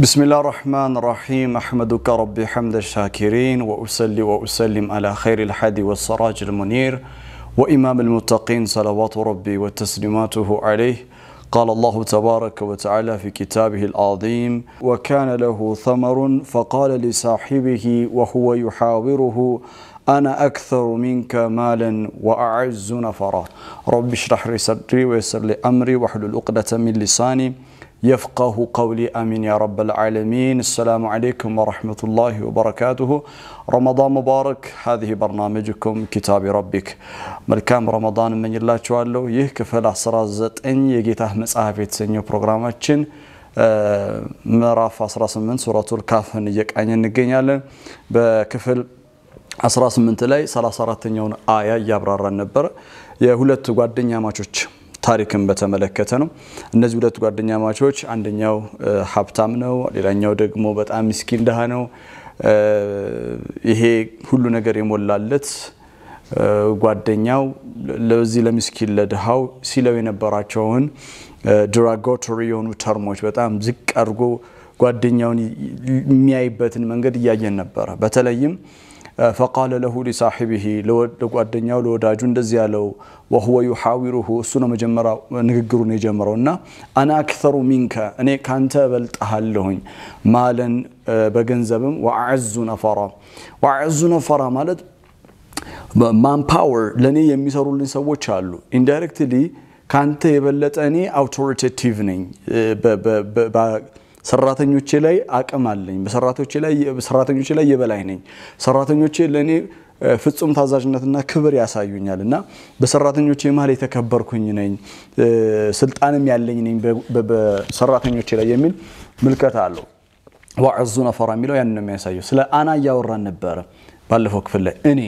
بسم الله الرحمن الرحيم أحمدك ربي حمد الشاكرين وأسلي وأسلم على خير الحدي والسراج المنير وإمام المتقين صلوات ربي وتسليماته عليه قال الله تبارك وتعالى في كتابه العظيم وكان له ثمر فقال لصاحبه وهو يحاوره أنا أكثر منك مالا وأعز نفرا رب اشرح لي صدري ويسر لي أمري واحلل عقدة من لساني يفقه قولي امين يا رب العالمين السلام عليكم ورحمه الله وبركاته رمضان مبارك هذه برنامجكم كتاب ربك ملكام رمضان من الله تعالى يه كفل 19 የጌታህ መጽሐፍ የተሰኘው ፕሮግራማችን ምዕራፍ 18 ሱረቱል ካፍን እየቃኘ እንገኛለን በክፍል 18 ላይ 34ኛውን አያ እያብራራን ነበር የሁለት ጓደኛ ማቾች ታሪክን በተመለከተ ነው። እነዚህ ሁለት ጓደኛ ማቾች አንደኛው ሀብታም ነው፣ ሌላኛው ደግሞ በጣም ምስኪን ድሃ ነው። ይሄ ሁሉ ነገር የሞላለት ጓደኛው ለዚህ ለምስኪን ለድሃው ሲለው የነበራቸውን ድራጎቶሪ የሆኑ ተርሞች በጣም ዝቅ አድርጎ ጓደኛውን የሚያይበትን መንገድ እያየን ነበረ። በተለይም فقال له لصاحبه لو لو الدنيا لو دا جند زيالو وهو يحاوره سنة مجمرة نقدر نجمرة أنا أكثر منك أنا كنت بلت أهلهن مالا بجنزبم وأعز نفرا وأعز نفرا مالت مان باور لني يمسرو لني سوى تشالو indirectly كنت بلت أني authoritative نين ب ሰራተኞቼ ላይ አቅም አለኝ፣ በሰራተኞቼ ላይ የበላይ ነኝ፣ ሰራተኞቼ ለእኔ ፍጹም ታዛዥነትና ክብር ያሳዩኛል እና በሰራተኞቼ መሀል የተከበርኩኝ ነኝ፣ ስልጣንም ያለኝ ነኝ በሰራተኞቼ ላይ የሚል ምልከታ አለው። ዋዕዙ ነፈራ የሚለው ያን ነው የሚያሳየው። ስለ አና እያወራን ነበረ ባለፈው ክፍል ላይ እኔ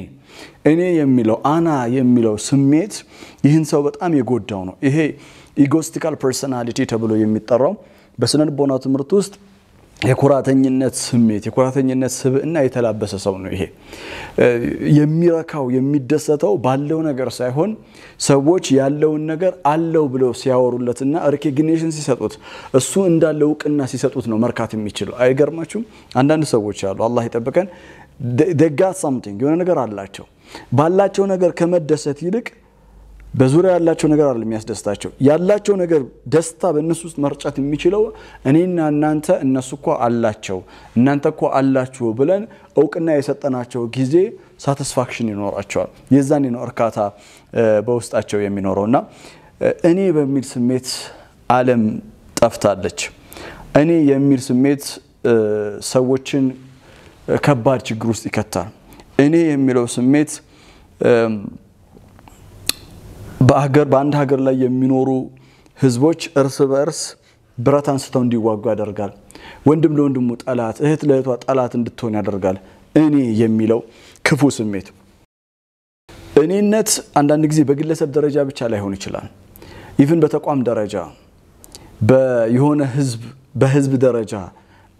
እኔ የሚለው አና የሚለው ስሜት ይህን ሰው በጣም የጎዳው ነው። ይሄ ኢጎስቲካል ፐርሶናሊቲ ተብሎ የሚጠራው በስነልቦና ትምህርት ውስጥ የኩራተኝነት ስሜት የኩራተኝነት ስብዕና የተላበሰ ሰው ነው። ይሄ የሚረካው የሚደሰተው ባለው ነገር ሳይሆን ሰዎች ያለውን ነገር አለው ብለው ሲያወሩለትና ሪኮግኒሽን ሲሰጡት እሱ እንዳለ እውቅና ሲሰጡት ነው መርካት የሚችለው። አይገርማችሁም? አንዳንድ ሰዎች አሉ፣ አላህ ይጠብቀን፣ ደጋ ሳምቲንግ የሆነ ነገር አላቸው። ባላቸው ነገር ከመደሰት ይልቅ በዙሪያ ያላቸው ነገር አይደለም የሚያስደስታቸው። ያላቸው ነገር ደስታ በእነሱ ውስጥ መርጨት የሚችለው እኔና እናንተ እነሱ እኮ አላቸው እናንተ እኮ አላችሁ ብለን እውቅና የሰጠናቸው ጊዜ ሳቲስፋክሽን ይኖራቸዋል። የዛን ነው እርካታ በውስጣቸው የሚኖረው እና እኔ በሚል ስሜት ዓለም ጠፍታለች። እኔ የሚል ስሜት ሰዎችን ከባድ ችግር ውስጥ ይከታል። እኔ የሚለው ስሜት በአገር በአንድ ሀገር ላይ የሚኖሩ ህዝቦች እርስ በእርስ ብረት አንስተው እንዲዋጉ ያደርጋል። ወንድም ለወንድሙ ጠላት፣ እህት ለእህቷ ጠላት እንድትሆን ያደርጋል። እኔ የሚለው ክፉ ስሜት እኔነት አንዳንድ ጊዜ በግለሰብ ደረጃ ብቻ ላይሆን ይችላል። ኢቭን በተቋም ደረጃ የሆነ ህዝብ በህዝብ ደረጃ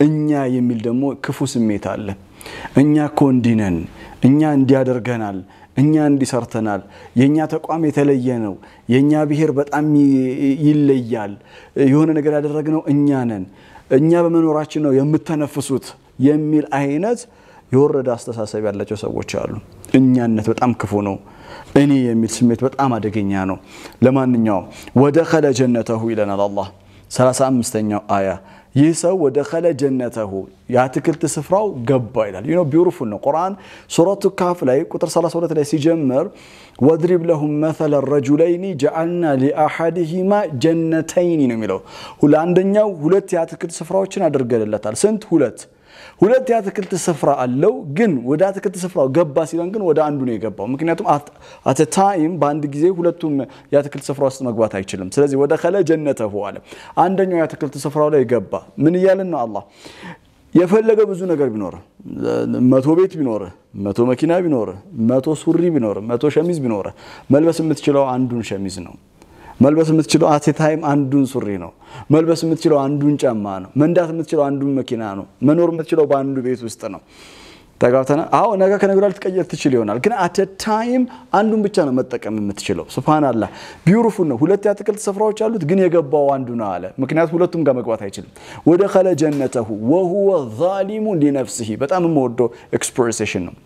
እኛ የሚል ደግሞ ክፉ ስሜት አለ። እኛ እኮ እንዲነን እኛ እንዲያደርገናል እኛ እንዲሰርተናል የእኛ ተቋም የተለየ ነው፣ የእኛ ብሔር በጣም ይለያል፣ የሆነ ነገር ያደረግነው እኛ ነን፣ እኛ በመኖራችን ነው የምተነፍሱት የሚል አይነት የወረደ አስተሳሰብ ያላቸው ሰዎች አሉ። እኛነት በጣም ክፉ ነው። እኔ የሚል ስሜት በጣም አደገኛ ነው። ለማንኛውም ወደኸለ ጀነተሁ ይለናል አላህ 35ኛው አያ يسوع ودخل جنته ياتكل تسفراو قبا إلال you know beautiful no قرآن سورة الكهف لأي كتر صلاة سورة لأي سيجمر وادرب لهم مثل الرجلين جعلنا لأحدهما جنتين نميلو هل عندن يو هلت ياتكل تسفراو چنا درقل اللتال سنت هلت ሁለት የአትክልት ስፍራ አለው። ግን ወደ አትክልት ስፍራው ገባ ሲለን ግን ወደ አንዱ ነው የገባው። ምክንያቱም አተ ታይም በአንድ ጊዜ ሁለቱም የአትክልት ስፍራ ውስጥ መግባት አይችልም። ስለዚህ ወደ ከለ ጀነተ አለ። አንደኛው የአትክልት ስፍራው ላይ ገባ። ምን እያለን ነው አላህ የፈለገ ብዙ ነገር ቢኖር መቶ ቤት ቢኖር መቶ መኪና ቢኖር መቶ ሱሪ ቢኖር መቶ ሸሚዝ ቢኖር መልበስ የምትችለው አንዱን ሸሚዝ ነው። መልበስ የምትችለው አቴታይም አንዱን ሱሪ ነው። መልበስ የምትችለው አንዱን ጫማ ነው። መንዳት የምትችለው አንዱን መኪና ነው። መኖር የምትችለው በአንዱ ቤት ውስጥ ነው። ተጋብተና አዎ ነገ ከነገ ልትቀየር ትችል ይሆናል፣ ግን አተ ታይም አንዱን ብቻ ነው መጠቀም የምትችለው። አላ ቢውሩፉን ነው። ሁለት የአትክልት ስፍራዎች አሉት፣ ግን የገባው አንዱ ነው አለ። ምክንያቱም ሁለቱም ጋር መግባት አይችልም። ወደ ከለ ጀነተሁ ወሁወ ዛሊሙን ሊነፍስሂ በጣም የምወደው ኤክስፕሬሴሽን ነው።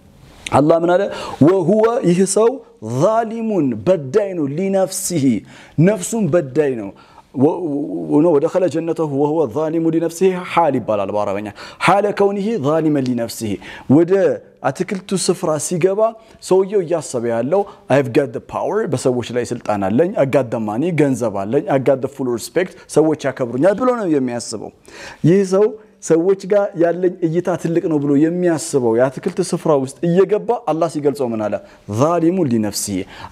الله من هذا وهو يسو ظالمون بدينه لنفسه نفس بدينه ودخل جنته وهو ظالم لنفسه حال بلا بارغنا حال كونه ظالما لنفسه وده አትክልቱ ስፍራ ሲገባ ሰውየው እያሰበ ያለው አይቭ ጋት ደ ፓወር በሰዎች ላይ ስልጣን አለኝ አጋት ደ ማኒ ገንዘብ አለኝ አጋት ደ ፉል ሪስፔክት ሰዎች ያከብሩኛል ብሎ ነው የሚያስበው ይህ يسو ሰዎች ጋር ያለኝ እይታ ትልቅ ነው ብሎ የሚያስበው የአትክልት ስፍራ ውስጥ እየገባ አላህ ሲገልጸው ምን አለ? ዛሊሙ ሊነፍሲ።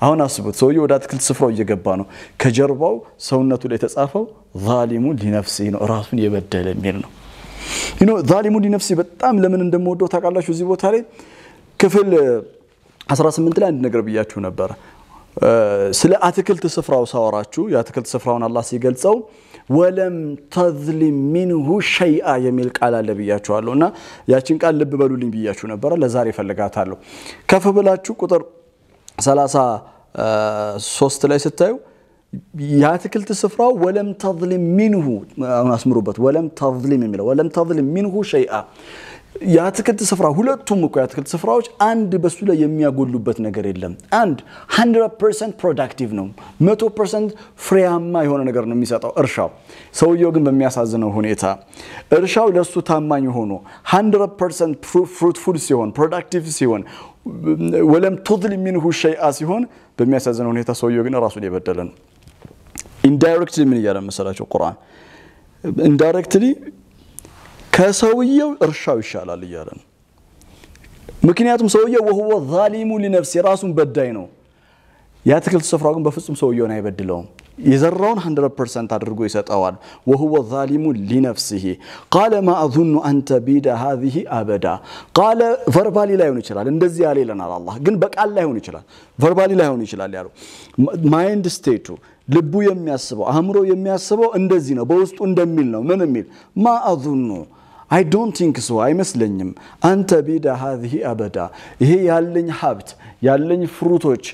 አሁን አስቡት፣ ሰውየ ወደ አትክልት ስፍራው እየገባ ነው። ከጀርባው ሰውነቱ ላይ የተጻፈው ዛሊሙ ሊነፍሲ ነው፣ ራሱን የበደለ የሚል ነው። ዛሊሙ ሊነፍሲ በጣም ለምን እንደምወደው ታውቃላችሁ? እዚህ ቦታ ላይ ክፍል 18 ላይ አንድ ነገር ብያችሁ ነበረ። ስለ አትክልት ስፍራው ሳወራችሁ የአትክልት ስፍራውን አላህ ሲገልጸው ወለም ተዝሊም ሚንሁ ሸይአ የሚል ቃል አለ ብያችኋለሁ እና ያችን ቃል ልብ በሉልኝ ብያችሁ ነበረ። ለዛሬ ፈልጋታለሁ። ከፍ ብላችሁ ቁጥር 33 ላይ ስታዩ የአትክልት ስፍራው ወለም ተዝሊም ሚንሁ አሁን አስምሩበት። ወለም ተዝሊም የሚለው ወለም ተዝሊም ሚንሁ ሸይአ የአትክልት ስፍራ ሁለቱም እኮ የአትክልት ስፍራዎች አንድ በሱ ላይ የሚያጎሉበት ነገር የለም። አንድ 100 ፕሮዳክቲቭ ነው፣ 100% ፍሬያማ የሆነ ነገር ነው የሚሰጠው እርሻው። ሰውየው ግን በሚያሳዝነው ሁኔታ እርሻው ለሱ ታማኝ ሆኖ 100 ፍሩትፉል ሲሆን ፕሮዳክቲቭ ሲሆን ወለም ቶትል ሚንሁ ሸይአ ሲሆን በሚያሳዝነው ሁኔታ ሰውየው ግን ራሱን የበደለ ነው። ኢንዳይሬክትሊ ምን እያለ መሰላቸው ቁርአን ኢንዳይሬክትሊ ከሰውየው እርሻው ይሻላል እያለ ነው። ምክንያቱም ሰውየው ወህወ ዛሊሙ ሊነፍስ የራሱን በዳይ ነው። የአትክልት ስፍራው ግን በፍጹም ሰውየውን አይበድለውም። የዘራውን 100 ፐርሰንት አድርጎ ይሰጠዋል። ወሁወ ዛሊሙ ሊነፍሲሂ ቃለ ማ አዙኑ አንተቢደ ሃዚህ አበዳ ቃለ ቨርባሊ ላይሆን ይችላል። እንደዚህ ያለ ይለናል አላህ። ግን በቃል ላይሆን ይችላል፣ ቨርባሊ ላይሆን ይችላል ያለው ማይንድ ስቴቱ ልቡ የሚያስበው አእምሮ የሚያስበው እንደዚህ ነው፣ በውስጡ እንደሚል ነው። ምን የሚል ማአዙኑ አይ ዶንት ቲንክ ሶ አይመስለኝም። አንተ ቢዳ ሀዚህ አበዳ ይሄ ያለኝ ሀብት ያለኝ ፍሩቶች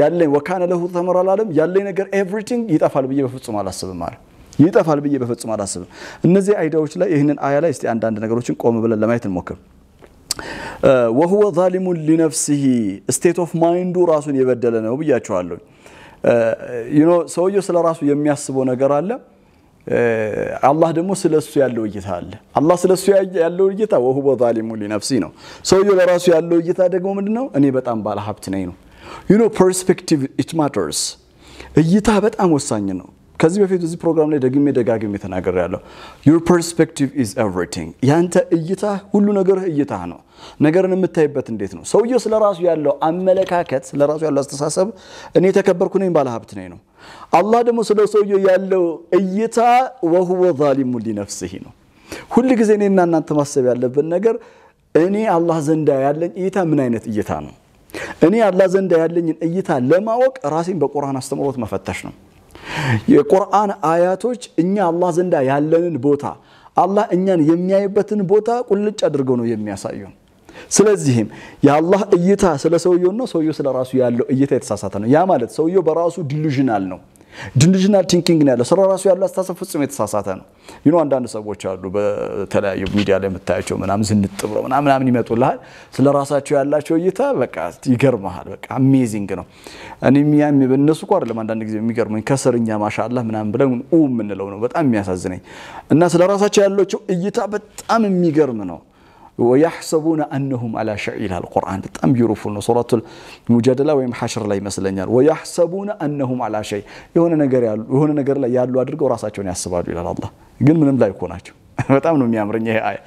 ያለኝ ወካነ ለሁ ተመር አላለም ያለኝ ነገር ኤቭሪቲንግ ይጠፋል ብዬ በፍጹም አላስብም አለ። ይጠፋል ብዬ በፍጹም አላስብም። እነዚህ አይዳዎች ላይ ይህንን አያ ላይ እስቲ አንዳንድ ነገሮችን ቆም ብለን ለማየት እንሞክር። ወሁወ ዛሊሙን ሊነፍሲሂ ስቴት ኦፍ ማይንዱ ራሱን የበደለ ነው ብያቸዋለሁ። ሰውየው ስለ ራሱ የሚያስበው ነገር አለ አላህ ደግሞ ስለ እሱ ያለው እይታ አለ። አላህ ስለ እሱ ያለው እይታ ወሁወ ዛሊሙ ሊነፍሲ ነው። ሰውየው ለራሱ ያለው እይታ ደግሞ ነው? እኔ በጣም ባለ ሀብት ነኝ ነው። ዩ ኖ ፐርስፔክቲቭ ኢት ማተርስ። እይታ በጣም ወሳኝ ነው። ከዚህ በፊት እዚህ ፕሮግራም ላይ ደግሜ ደጋግሜ ተናገር ያለው ዩር ፐርስፔክቲቭ ኢዝ ኤቭሪቲንግ። ያንተ እይታ ሁሉ ነገር እይታ ነው። ነገርን የምታይበት እንዴት ነው። ሰውየው ስለራሱ ያለው አመለካከት፣ ስለራሱ ያለው አስተሳሰብ እኔ ተከበርኩ ነኝ፣ ባለ ሀብት ነኝ ነው አላህ ደግሞ ስለ ሰውየው ያለው እይታ ወሁወ ዛሊሙ ሊነፍስህ ነው። ሁል ጊዜ እኔና እናንተ ማሰብ ያለብን ነገር እኔ አላህ ዘንዳ ያለኝ እይታ ምን አይነት እይታ ነው? እኔ አላህ ዘንዳ ያለኝን እይታ ለማወቅ ራሴን በቁርአን አስተምሮት መፈተሽ ነው። የቁርአን አያቶች እኛ አላህ ዘንዳ ያለንን ቦታ አላህ እኛን የሚያይበትን ቦታ ቁልጭ አድርገው ነው የሚያሳዩን። ስለዚህም የአላህ እይታ ስለ ሰውየውና ሰውየው ስለ ራሱ ያለው እይታ የተሳሳተ ነው። ያ ማለት ሰውየው በራሱ ዲሉዥናል ነው። ዲሉዥናል ቲንኪንግ ነው ያለው። ስለ ራሱ ያለው አስተሳሰብ ፍጹም የተሳሳተ ነው። ይኖ አንዳንድ ሰዎች አሉ በተለያዩ ሚዲያ ላይ የምታያቸው ምናም ዝንጥ ብሎ ምናምናምን ይመጡልሃል። ስለ ራሳቸው ያላቸው እይታ በቃ ይገርመሃል። በቃ አሜዚንግ ነው። እኔ ያም እነሱ እኮ አይደለም አንዳንድ ጊዜ የሚገርመኝ ከስርኛ ማሻላ ምናምን ብለን ኡ የምንለው ነው በጣም የሚያሳዝነኝ እና ስለ ራሳቸው ያላቸው እይታ በጣም የሚገርም ነው። ወያሕሰቡነ አነሁም አላ ሸይ ይላል ቁርአን። በጣም ቢሩፉል ነው። ሱረቱል ሙጃደላ ወይም ሐሽር ላይ ይመስለኛል። ወያሕሰቡነ አነሁም አላ ሸይ የሆነ ነገር ላይ ያሉ አድርገው ራሳቸውን ያስባሉ ይላል አላህ። ግን ምንም ላይ እኮ ናቸው። በጣም ነው የሚያምርኝ ይሄ አያ።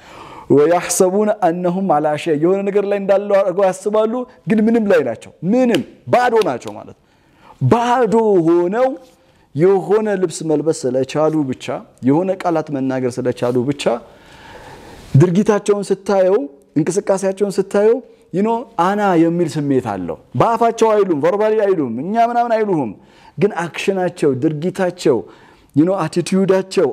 ወያሕሰቡነ አነሁም አላ ሸይ የሆነ ነገር ላይ እንዳለው አድርገው ያስባሉ፣ ግን ምንም ላይ ናቸው። ምንም ባዶ ናቸው ማለት ባዶ ሆነው የሆነ ልብስ መልበስ ስለቻሉ ብቻ የሆነ ቃላት መናገር ስለቻሉ ብቻ ድርጊታቸውን ስታየው፣ እንቅስቃሴያቸውን ስታየው ይኖ አና የሚል ስሜት አለው። በአፋቸው አይሉም፣ ቨርባሊ አይሉም፣ እኛ ምናምን አይሉም። ግን አክሽናቸው፣ ድርጊታቸው፣ ይኖ አቲቲዩዳቸው፣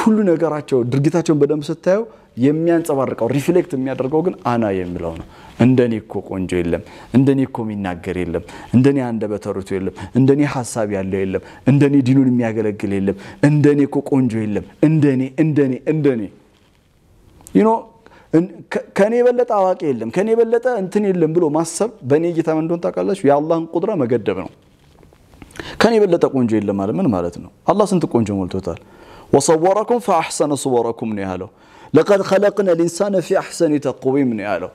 ሁሉ ነገራቸው ድርጊታቸውን በደንብ ስታየው የሚያንጸባርቀው ሪፍሌክት የሚያደርገው ግን አና የሚለው ነው። እንደኔ እኮ ቆንጆ የለም፣ እንደኔ እኮ የሚናገር የለም፣ እንደኔ አንደበተ ርቱዕ የለም፣ እንደኔ ሀሳብ ያለው የለም፣ እንደኔ ዲኑን የሚያገለግል የለም፣ እንደኔ እኮ ቆንጆ የለም፣ እንደኔ እንደኔ እንደኔ ዩኖ ከእኔ የበለጠ አዋቂ የለም ከእኔ የበለጠ እንትን የለም ብሎ ማሰብ በእኔ እይታ ምን እንደሆነ ታውቃላችሁ? የአላህን ቁድራ መገደብ ነው። ከእኔ የበለጠ ቆንጆ የለም ማለት ምን ማለት ነው? አላህ ስንት ቆንጆ ሞልቶታል። ወሰወረኩም ፈአሕሰነ ስወረኩም ነው ያለው። ለቀድ ኸለቅነ ልኢንሳነ ፊ አሕሰኒ ተቅዊም ነው ያለው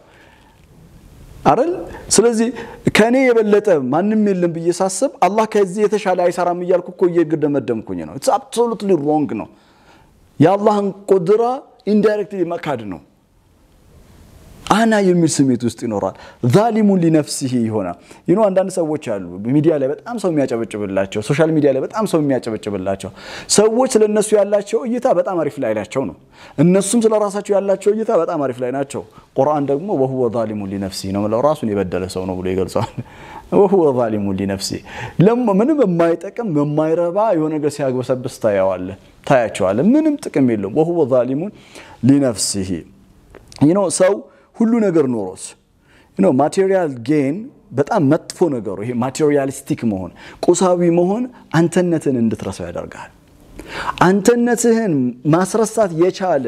አረል ስለዚህ ከእኔ የበለጠ ማንም የለም ብዬ ሳስብ አላህ ከዚህ የተሻለ አይሰራም እያልኩ እኮ እየገደመደምኩኝ ነው። ኢትስ አብሶሉትሊ ሮንግ ነው። የአላህን ቁድራ ኢንዳይሬክትሊ መካድ ነው። አና የሚል ስሜት ውስጥ ይኖራል። ዛሊሙን ሊነፍሲህ ይሆናል። ይኖ አንዳንድ ሰዎች አሉ ሚዲያ ላይ በጣም ሰው የሚያጨበጭብላቸው፣ ሶሻል ሚዲያ ላይ በጣም ሰው የሚያጨበጭብላቸው ሰዎች ስለ እነሱ ያላቸው እይታ በጣም አሪፍ ላይ ናቸው ነው። እነሱም ስለ ራሳቸው ያላቸው እይታ በጣም አሪፍ ላይ ናቸው። ቁርአን ደግሞ ወሁወ ዛሊሙን ሊነፍሲህ ነው ራሱን የበደለ ሰው ነው ብሎ ይገልጸዋል። ወሁወ ዛሊሙ ሊነፍሲ ምንም የማይጠቅም የማይረባ የሆነ ነገር ሲያግበሰብስ ታያዋለ ታያቸዋለ ምንም ጥቅም የለውም ወሁወ ዛሊሙን ሊነፍሲሂ ይኖ ሰው ሁሉ ነገር ኖሮት ነው ማቴሪያል ጌን በጣም መጥፎ ነገሩ ይሄ ማቴሪያሊስቲክ መሆን ቁሳዊ መሆን አንተነትህን እንድትረሳው ያደርጋል አንተነትህን ማስረሳት የቻለ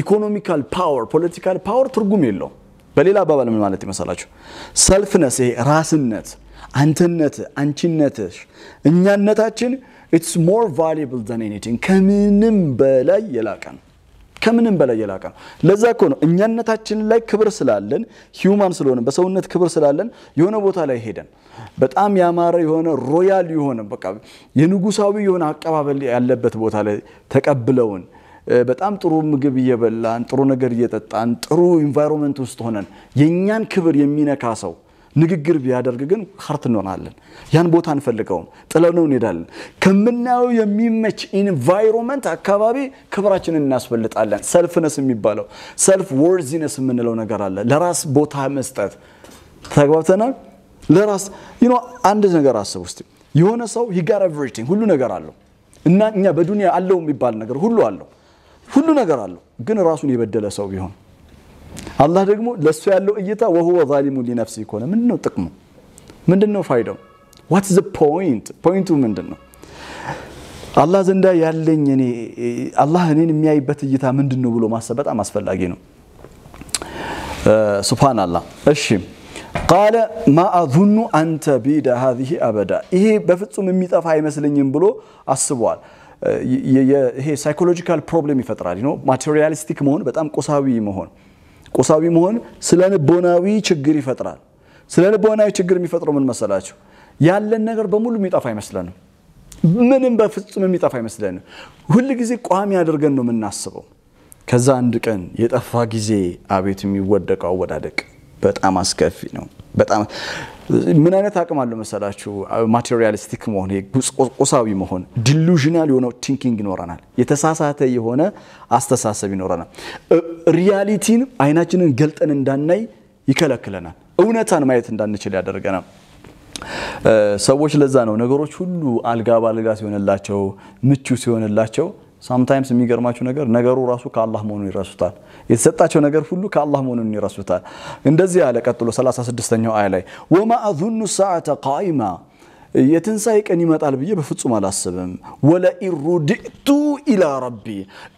ኢኮኖሚካል ፓወር ፖለቲካል ፓወር ትርጉም የለውም በሌላ አባባል ምን ማለት ይመሰላችሁ? ሰልፍነስ፣ ይሄ ራስነት፣ አንተነት፣ አንቺነት፣ እኛነታችን ኢትስ ሞር ቫሊብል ዘን ኤኒቲንግ ከምንም በላይ የላቀ ነው። ከምንም በላይ የላቀ ነው። ለዛ እኮ ነው እኛነታችን ላይ ክብር ስላለን ሂውማን ስለሆነ በሰውነት ክብር ስላለን የሆነ ቦታ ላይ ሄደን በጣም ያማረ የሆነ ሮያል የሆነ በቃ የንጉሳዊ የሆነ አቀባበል ያለበት ቦታ ላይ ተቀብለውን በጣም ጥሩ ምግብ እየበላን ጥሩ ነገር እየጠጣን ጥሩ ኢንቫይሮንመንት ውስጥ ሆነን የእኛን ክብር የሚነካ ሰው ንግግር ቢያደርግ ግን ሀርት እንሆናለን። ያን ቦታ እንፈልገውም፣ ጥለነው እንሄዳለን። ከምናየው የሚመች ኢንቫይሮንመንት አካባቢ ክብራችንን እናስፈልጣለን። ሰልፍነስ የሚባለው ሰልፍ ወርዚነስ የምንለው ነገር አለ። ለራስ ቦታ መስጠት ተግባብተናል። ለራስ አንድ ነገር አስብ ውስጥ የሆነ ሰው ሂ ኤቭሪቲንግ ሁሉ ነገር አለው እና እኛ በዱኒያ አለው የሚባል ነገር ሁሉ አለው ሁሉ ነገር አለው። ግን ራሱን የበደለ ሰው ቢሆን አላህ ደግሞ ለእሱ ያለው እይታ ወሁወ ዛሊሙ ሊነፍሲ ከሆነ ምንድን ነው ጥቅሙ? ምንድን ነው ፋይዳው? ዋት ዘ ፖይንት? ፖይንቱ ምንድን ነው? አላህ ዘንዳ ያለኝ እኔ አላህ እኔን የሚያይበት እይታ ምንድን ነው ብሎ ማሰብ በጣም አስፈላጊ ነው። ሱብሃንአላህ። እሺ ቃለ ማ አዙኑ አንተ ቢዳ ሀዚህ አበዳ፣ ይሄ በፍጹም የሚጠፋ አይመስለኝም ብሎ አስቧል? ይሄ ሳይኮሎጂካል ፕሮብሌም ይፈጥራል። ነው ማቴሪያሊስቲክ መሆን በጣም ቁሳዊ መሆን ቁሳዊ መሆን ስለ ልቦናዊ ችግር ይፈጥራል። ስለ ልቦናዊ ችግር የሚፈጥረው ምን መሰላችሁ? ያለን ነገር በሙሉ የሚጠፋ አይመስለንም። ምንም በፍጹም የሚጠፋ አይመስለንም። ሁል ጊዜ ቋሚ አድርገን ነው የምናስበው። ከዛ አንድ ቀን የጠፋ ጊዜ አቤት የሚወደቀው አወዳደቅ በጣም አስከፊ ነው። በጣም ምን አይነት አቅም አለው መሰላችሁ? ማቴሪያሊስቲክ መሆን ቁሳዊ መሆን ዲሉዥናል የሆነው ቲንኪንግ ይኖረናል። የተሳሳተ የሆነ አስተሳሰብ ይኖረናል። ሪያሊቲን አይናችንን ገልጠን እንዳናይ ይከለክለናል። እውነታን ማየት እንዳንችል ያደርገናል። ሰዎች ለዛ ነው ነገሮች ሁሉ አልጋ ባልጋ ሲሆንላቸው ምቹ ሲሆንላቸው ሳምታይምስ የሚገርማቸው ነገር ነገሩ ራሱ ከአላህ መሆኑን ይረሱታል። የተሰጣቸው ነገር ሁሉ ከአላህ መሆኑን ይረሱታል። እንደዚህ ያለ ቀጥሎ 36ኛው አያ ላይ ወማ አዙኑ ሰዓተ ቃኢማ የትንሣኤ ቀን ይመጣል ብዬ በፍጹም አላስብም። ወለኢን ሩድዕቱ ኢላ ረቢ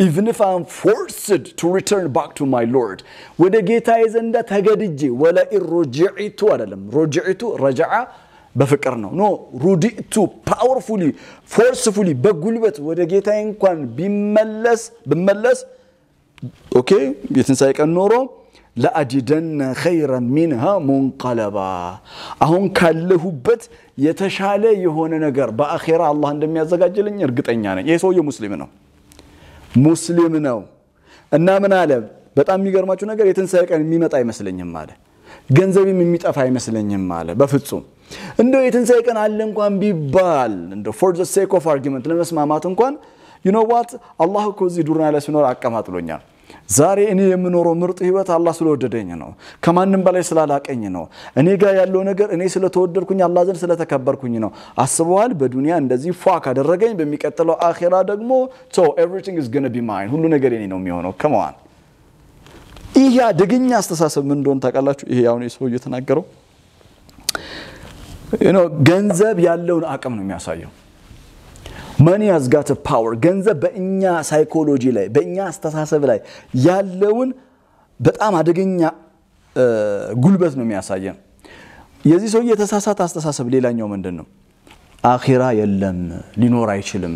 ኢቭን ኢፍ አም ፎርስድ ቱ ሪተርን ባክ ቱ ማይ ሎርድ ወደ ጌታዬ ዘንዳ ተገድጄ ወለኢን ሩጅዕቱ አይደለም ሩጅዕቱ ረጃዓ በፍቅር ነው ኖ ሩዲቱ ፓወርፉሊ ፎርስፉሊ በጉልበት ወደ ጌታ እንኳን ቢመለስ ብመለስ ኦኬ ቀን ኖሮ ለአጅደነ ኸይረ ሚንሃ ሙንቀለባ አሁን ካለሁበት የተሻለ የሆነ ነገር በአኼራ አላህ እንደሚያዘጋጅልኝ እርግጠኛ ነኝ። ይህ ሰውየ ሙስሊም ነው ሙስሊም ነው እና ምን አለ? በጣም የሚገርማችሁ ነገር የትንሣኤ ቀን የሚመጣ አይመስለኝም አለ። ገንዘብም የሚጠፋ አይመስለኝም አለ። በፍጹም እንደው የትንሣኤ ቀን አለ እንኳን ቢባል እንደ ፎር ዘ ሴክ ኦፍ አርጊመንት ለመስማማት እንኳን ኖ ዋት አላህ እኮ እዚህ ዱርና ላይ ሲኖር አቀማጥሎኛል። ዛሬ እኔ የምኖረው ምርጥ ህይወት አላህ ስለወደደኝ ነው። ከማንም በላይ ስላላቀኝ ነው። እኔ ጋር ያለው ነገር እኔ ስለተወደድኩኝ አላህ ዘንድ ስለተከበርኩኝ ነው። አስበዋል። በዱንያ እንደዚህ ፏ ካደረገኝ በሚቀጥለው አኼራ ደግሞ ሶ ኤቭሪቲንግ ኢዝ ጎና ቢ ማይን፣ ሁሉ ነገር የኔ ነው የሚሆነው። ከመዋን ይህ አደገኛ አስተሳሰብ ምን እንደሆነ ታውቃላችሁ? ይሄ አሁን የሰው እየተናገረው ገንዘብ ያለውን አቅም ነው የሚያሳየው። መኒ ሃዝ ጋት ፓወር። ገንዘብ በእኛ ሳይኮሎጂ ላይ በእኛ አስተሳሰብ ላይ ያለውን በጣም አደገኛ ጉልበት ነው የሚያሳየን። የዚህ ሰውዬ የተሳሳተ አስተሳሰብ ሌላኛው ምንድን ነው? አኺራ የለም ሊኖር አይችልም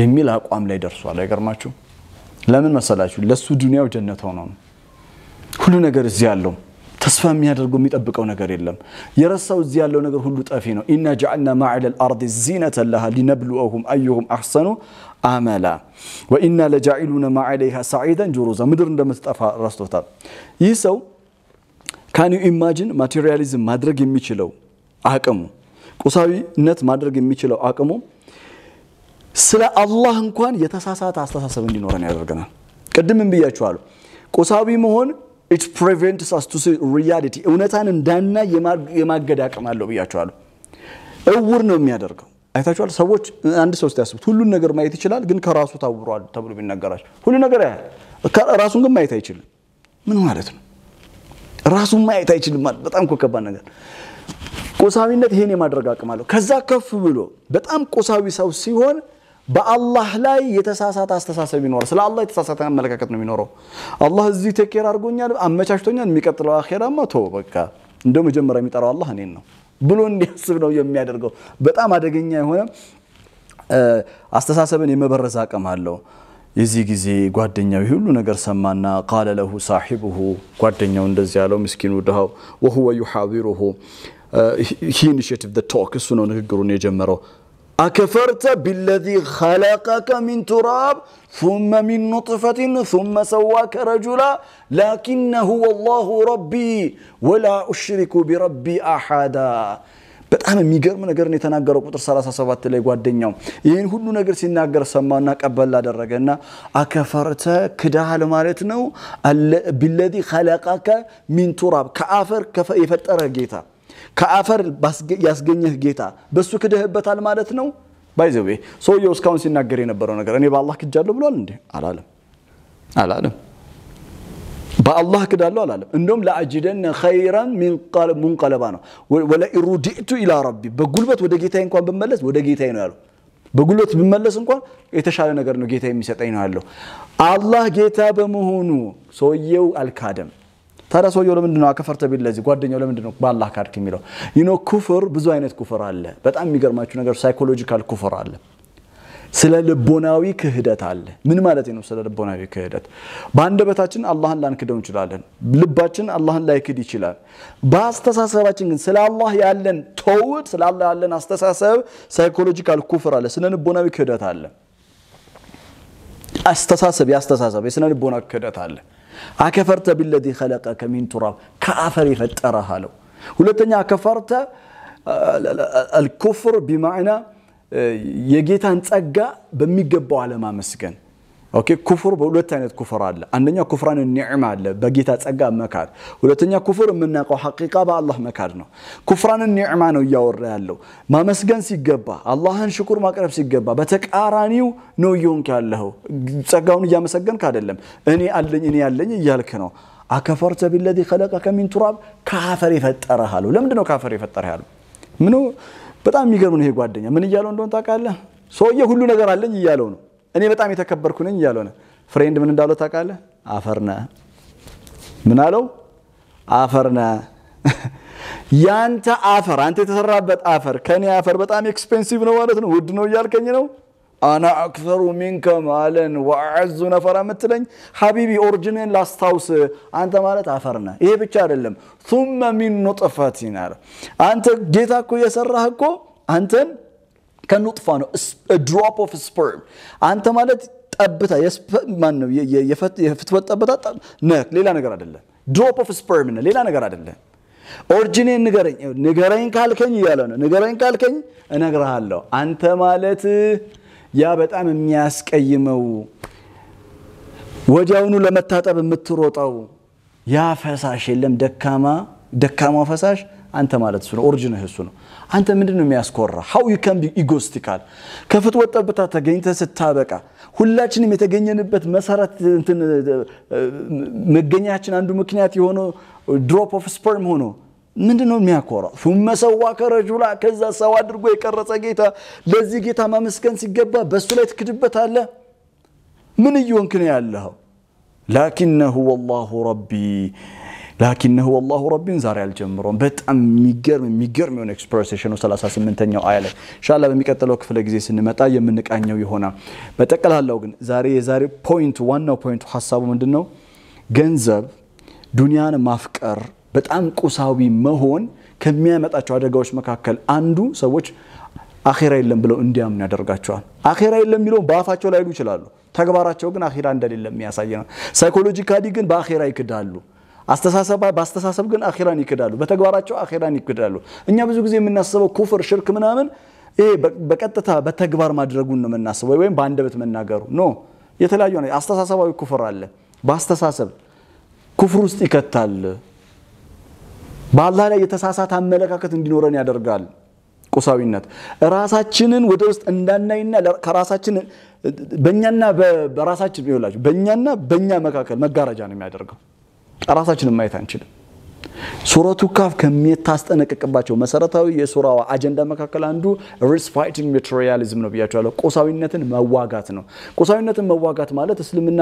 የሚል አቋም ላይ ደርሷል። አይገርማችሁ? ለምን መሰላችሁ? ለሱ ዱንያው ጀነት ሆኖ ነው ሁሉ ነገር እዚህ ያለው። ተስፋ የሚያደርገው የሚጠብቀው ነገር የለም። የረሳው እዚህ ያለው ነገር ሁሉ ጠፊ ነው። ኢና ጀዓልና ማዕለ አር ዚነተን ለሃ ሊነብሉአሁም አዩሁም አሕሰኑ አመላ ወኢና ለጃዒሉነ ማዓለይሃ ሰዒደን ጁሩዛ። ምድር እንደምትጠፋ ረስቶታል። ይህ ሰው ካን ኢማጂን ማቴሪያሊዝም ማድረግ የሚችለው አቅሙ ቁሳዊነት ማድረግ የሚችለው አቅሙ ስለ አላህ እንኳን የተሳሳተ አስተሳሰብ እንዲኖረን ያደርገናል። ቅድምን ብያችኋለሁ ቁሳዊ መሆን ኢት ፕሪቨንትስ አስ ቱ ሲ ሪያሊቲ እውነታን እንዳና የማገድ አቅም አለው ብያቸዋለሁ። እውር ነው የሚያደርገው። አይታችኋል። ሰዎች አንድ ሰው ያስቡት፣ ሁሉን ነገር ማየት ይችላል፣ ግን ከራሱ ታውሯል ተብሎ ቢነገራቸው ሁሉ ነገር ያህል ራሱን ግን ማየት አይችልም። ምን ማለት ነው? ራሱን ማየት አይችልም ማለት በጣም እኮ ከባድ ነገር። ቁሳዊነት ይሄን የማድረግ አቅም አለው። ከዛ ከፍ ብሎ በጣም ቁሳዊ ሰው ሲሆን በአላህ ላይ የተሳሳተ አስተሳሰብ ይኖራል። ስለ አላህ የተሳሳተ አመለካከት ነው የሚኖረው። አላህ እዚህ ቴኬር አድርጎኛል፣ አመቻችቶኛል፣ የሚቀጥለው አኼራማ ቶ በቃ እንደ መጀመሪያ የሚጠራው አላህ እኔን ነው ብሎ እንዲያስብ ነው የሚያደርገው። በጣም አደገኛ የሆነ አስተሳሰብን የመበረዝ አቅም አለው። የዚህ ጊዜ ጓደኛው ይህ ሁሉ ነገር ሰማና ቃለ ለሁ ሳሒብሁ ጓደኛው እንደዚህ ያለው ምስኪኑ ድሃው ወሁወ ዩሓዊሩሁ ሂ ኢኒሽቲቭ ቶክ እሱ ነው ንግግሩን የጀመረው أكفرت بالذي خلقك من تراب ثم من نطفة ثم سواك رجلا لكن هو الله ربي ولا أشرك بربي أحدا በጣም የሚገርም ነገር ነው የተናገረው። ቁጥር 37 ላይ ጓደኛው ይህን ሁሉ ነገር ሲናገር ሰማና ቀበል አደረገ እና አከፈርተ ክዳሃል ማለት ነው ቢለዚ ኸለቀከ ሚን ቱራብ ከአፈር የፈጠረ ጌታ ከአፈር ያስገኘህ ጌታ በእሱ ክደህበታል ማለት ነው። ባይዘዌ ሰውየው እስካሁን ሲናገር የነበረው ነገር እኔ በአላህ ክጃለሁ ብሏል እንዴ? አላለም አላለም። በአላህ ክዳለሁ አላለም። እንደውም ለአጅደነ ኸይራን ሙንቀለባ ነው። ወለኢሩዲቱ ኢላ ረቢ፣ በጉልበት ወደ ጌታዬ እንኳን ብመለስ ወደ ጌታዬ ነው ያለው። በጉልበት ብመለስ እንኳን የተሻለ ነገር ነው ጌታ የሚሰጠኝ ነው ያለው። አላህ ጌታ በመሆኑ ሰውየው አልካደም። ታዲያ ሰውየው ለምንድን ነው አከፈርተ ቢል ለዚህ ጓደኛው ለምንድን ነው ባላህ ካድክ የሚለው ይኖ ኩፍር ብዙ አይነት ኩፍር አለ በጣም የሚገርማችሁ ነገር ሳይኮሎጂካል ኩፍር አለ ስለ ልቦናዊ ክህደት አለ ምን ማለት ነው ስለ ልቦናዊ ክህደት በአንደበታችን አላህን ላንክደው እንችላለን ልባችን አላህን ላይክድ ይችላል በአስተሳሰባችን ግን ስለ አላህ ያለን ተውድ ስለ አላህ ያለን አስተሳሰብ ሳይኮሎጂካል ኩፍር አለ ስለ ልቦናዊ ክህደት አለ አስተሳሰብ የአስተሳሰብ የስነ ልቦና ክህደት አለ አከፈርተ ቢለዚ ኸለቀከ ሚን ቱራብ ከአፈር የፈጠረህ አለው። ሁለተኛ አከፈርተ አልኩፍር ቢማዕና የጌታን ጸጋ በሚገባው አለማመስገን ኦኬ ኩፍር በሁለት አይነት ኩፍር አለ። አንደኛ ኩፍራን ኒዕማ አለ፣ በጌታ ጸጋ መካድ። ሁለተኛ ኩፍር የምናውቀው ሐቂቃ በአላህ መካድ ነው። ኩፍራን ኒዕማ ነው እያወራ ያለው። ማመስገን ሲገባ፣ አላህን ሽኩር ማቅረብ ሲገባ፣ በተቃራኒው ነው እየሆንክ ያለው። ጸጋውን እያመሰገንክ አይደለም። እኔ አለኝ እኔ ያለኝ እያልክ ነው። አከፈርተ ቢለዚ ኸለቀከ ሚን ቱራብ፣ ከአፈር የፈጠረ አሉ። ለምንድን ነው ከአፈር የፈጠረ ያሉ? ምኑ በጣም የሚገርም ነው ይሄ ጓደኛ። ምን እያለው እንደሆን ታውቃለህ? ሰውዬ ሁሉ ነገር አለኝ እያለው ነው እኔ በጣም የተከበርኩ ነኝ እያልሆነ ፍሬንድ ምን እንዳለው ታውቃለህ? አፈርነ ምን አለው? አፈርነ ያንተ አፈር አንተ የተሰራበት አፈር ከኔ አፈር በጣም ኤክስፔንሲቭ ነው ማለት ነው፣ ውድ ነው እያልከኝ ነው። አና አክሰሩ ሚንከ ማለን ወአዙ ነፈራ የምትለኝ ሀቢቢ ኦሪጂንን ላስታውስ፣ አንተ ማለት አፈር አፈርነ። ይሄ ብቻ አይደለም ቱመ ሚን ኑጥፈቲን አለ አንተ ጌታ እኮ የሰራህ እኮ አንተን ከኑጥፋ ነው ድሮፕ ኦፍ ስፐርም አንተ ማለት ጠብታ ማን ነው የፍትወት ጠብታ ነህ ሌላ ነገር አይደለም ድሮፕ ኦፍ ስፐርም ነህ ሌላ ነገር አይደለም ኦሪጂኔን ንገረኝ ንገረኝ ካልከኝ እያለ ነው ንገረኝ ካልከኝ እነግርሃለሁ አንተ ማለት ያ በጣም የሚያስቀይመው ወዲያውኑ ለመታጠብ የምትሮጠው ያ ፈሳሽ የለም ደካማ ደካማው ፈሳሽ አንተ ማለት እሱ ነው፣ ኦሪጂንህ እሱ ነው። አንተ ምንድን ነው የሚያስኮራ? ሀው ዩ ካን ቢ ኢጎስቲካል። ከፍትወት ጠብታ ተገኝተህ ስታበቃ ሁላችንም የተገኘንበት መሰረት መገኛችን አንዱ ምክንያት የሆነው ድሮፕ ኦፍ ስፐርም ሆኖ ምንድን ነው የሚያኮራ? ሱመ ሰዋከ ከዛ ሰው አድርጎ የቀረጸ ጌታ። ለዚህ ጌታ ማመስገን ሲገባ በእሱ ላይ አለ። ምን እየሆንክ ነው ያለኸው? ላኪነሁ ወላሁ ረቢ ላኪነሁ ወላሁ ረቢን ዛሬ አልጀምረውም። በጣም የሚገርም የሚገርም የሆነ ኤክስፕሬሽን ነው 38ኛው አያ ላይ ኢንሻላ በሚቀጥለው ክፍለ ጊዜ ስንመጣ የምንቃኘው ይሆናል። በጠቅላላው ግን ዛሬ የዛሬ ፖይንቱ ዋናው ፖይንቱ ሀሳቡ ምንድን ነው? ገንዘብ ዱንያን ማፍቀር በጣም ቁሳዊ መሆን ከሚያመጣቸው አደጋዎች መካከል አንዱ ሰዎች አኼራ የለም ብለው እንዲያምኑ ያደርጋቸዋል። አኼራ የለም የሚለው በአፋቸው ላይሉ ይችላሉ። ተግባራቸው ግን አኼራ እንደሌለ የሚያሳይ ነው። ሳይኮሎጂካሊ ግን በአኼራ ይክዳሉ። አስተሳሰባ በአስተሳሰብ ግን አኼራን ይክዳሉ፣ በተግባራቸው አኼራን ይክዳሉ። እኛ ብዙ ጊዜ የምናስበው ኩፍር፣ ሽርክ ምናምን ይሄ በቀጥታ በተግባር ማድረጉን ነው የምናስበው፣ ወይም በአንደበት መናገሩ ኖ። የተለያዩ አስተሳሰባዊ ኩፍር አለ። በአስተሳሰብ ኩፍር ውስጥ ይከታል። በአላህ ላይ የተሳሳተ አመለካከት እንዲኖረን ያደርጋል። ቁሳዊነት ራሳችንን ወደ ውስጥ እንዳናይና ከራሳችን በእኛና በራሳችን ይላችሁ በእኛና በእኛ መካከል መጋረጃ ነው የሚያደርገው። ራሳችንን ማየት አንችልም። ሱረቱ ካፍ ከምታስጠነቅቅባቸው መሰረታዊ የሱራው አጀንዳ መካከል አንዱ ሪስ ፋይቲንግ ሜቴሪያሊዝም ነው ብያቸዋለሁ። ቁሳዊነትን መዋጋት ነው። ቁሳዊነትን መዋጋት ማለት እስልምና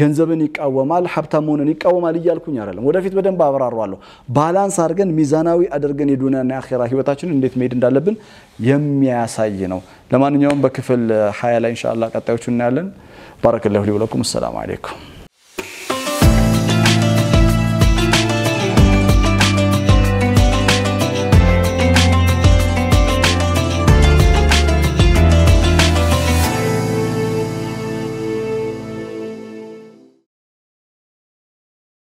ገንዘብን ይቃወማል፣ ሀብታም መሆንን ይቃወማል እያልኩኝ አይደለም። ወደፊት በደንብ አብራሯለሁ። ባላንስ አድርገን ሚዛናዊ አድርገን የዱንያና የአኼራ ህይወታችንን እንዴት መሄድ እንዳለብን የሚያሳይ ነው። ለማንኛውም በክፍል ሀያ ላይ እንሻላ ቀጣዮቹ እናያለን። ባረከላሁ ሊወለኩም። ሰላም አሌይኩም